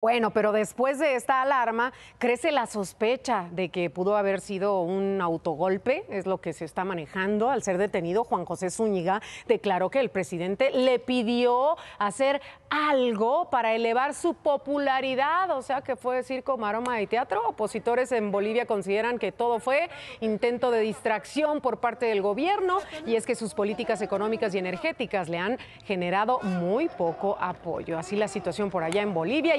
Bueno, pero después de esta alarma, crece la sospecha de que pudo haber sido un autogolpe, es lo que se está manejando. Al ser detenido, Juan José Zúñiga declaró que el presidente le pidió hacer algo para elevar su popularidad, o sea que fue circo, aroma y teatro. Opositores en Bolivia consideran que todo fue intento de distracción por parte del gobierno y es que sus políticas económicas y energéticas le han generado muy poco apoyo. Así la situación por allá en Bolivia.